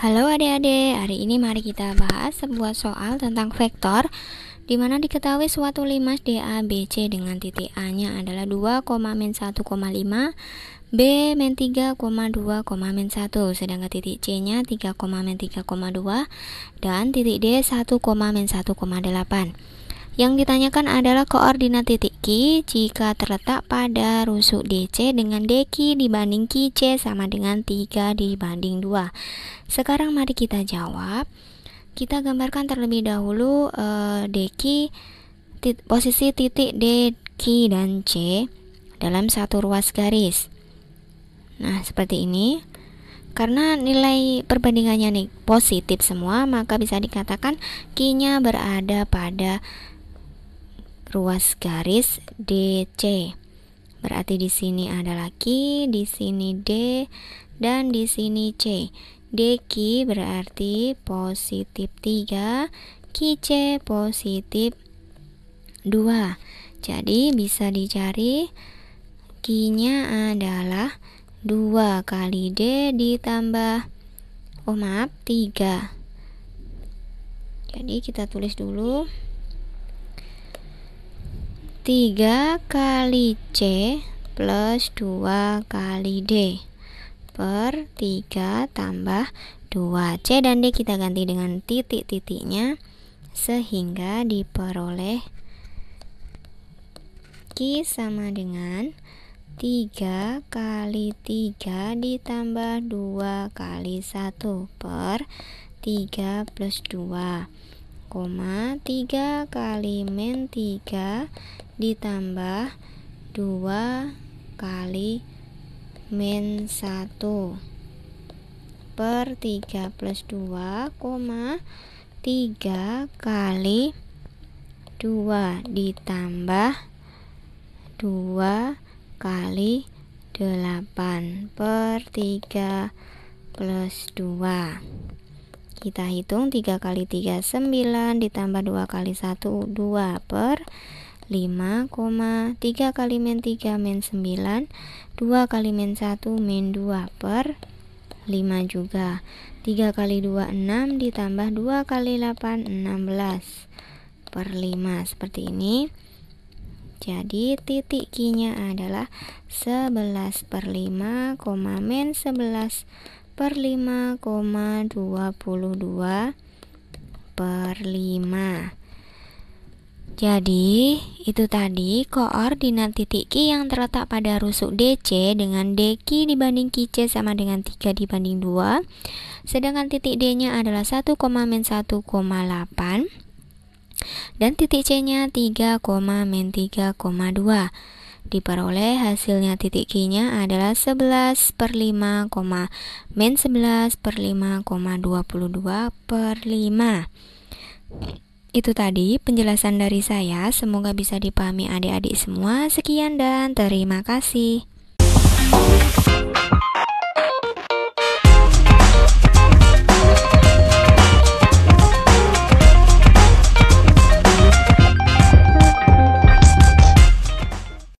Halo adik-adik, hari ini mari kita bahas sebuah soal tentang vektor di mana diketahui suatu limas DABC dengan titik A-nya adalah 2, 1,5 B men 3,2, 1 sedangkan titik C-nya 3, 3,2 dan titik D 1, 1,8 yang ditanyakan adalah koordinat titik Q jika terletak pada rusuk DC dengan DQ dibanding QC sama dengan 3 dibanding 2. Sekarang mari kita jawab. Kita gambarkan terlebih dahulu eh, DQ tit posisi titik D, Q dan C dalam satu ruas garis. Nah, seperti ini. Karena nilai perbandingannya nih positif semua, maka bisa dikatakan Q-nya berada pada ruas garis DC. Berarti di sini ada lagi, di sini D, dan di sini C. DQ berarti positif 3, QC positif 2. Jadi bisa dicari nya adalah 2 kali D ditambah Oh maaf 3 Jadi kita tulis dulu 3 kali C plus 2 kali D per 3 tambah 2 C dan D kita ganti dengan titik-titiknya sehingga diperoleh Q sama dengan 3 kali 3 ditambah 2 kali 1 per 3 plus 2 koma 3 kali min 3 ditambah 2 kali min 1 per 3 plus 2 koma 3 kali 2 ditambah 2 kali 8 per 3 plus 2 kita hitung 3 kali 3 9 ditambah 2 kali 1 2 per 5, 3 kali min 3 min 9 2 kali min 1 min 2 per 5 juga 3 kali 2 6 ditambah 2 kali 8 16 per 5 seperti ini jadi titik Q nya adalah 11 per 5, min 11 per 5,22 per 5 jadi itu tadi koordinat titik Q yang terletak pada rusuk DC dengan DQ dibanding QC sama dengan 3 dibanding 2 sedangkan titik D nya adalah 1,1,8 dan titik C nya 3, 3,2 Diperoleh hasilnya titik Q nya adalah 11 per 5, min 11 per 5, 22 per 5. Itu tadi penjelasan dari saya, semoga bisa dipahami adik-adik semua. Sekian dan terima kasih.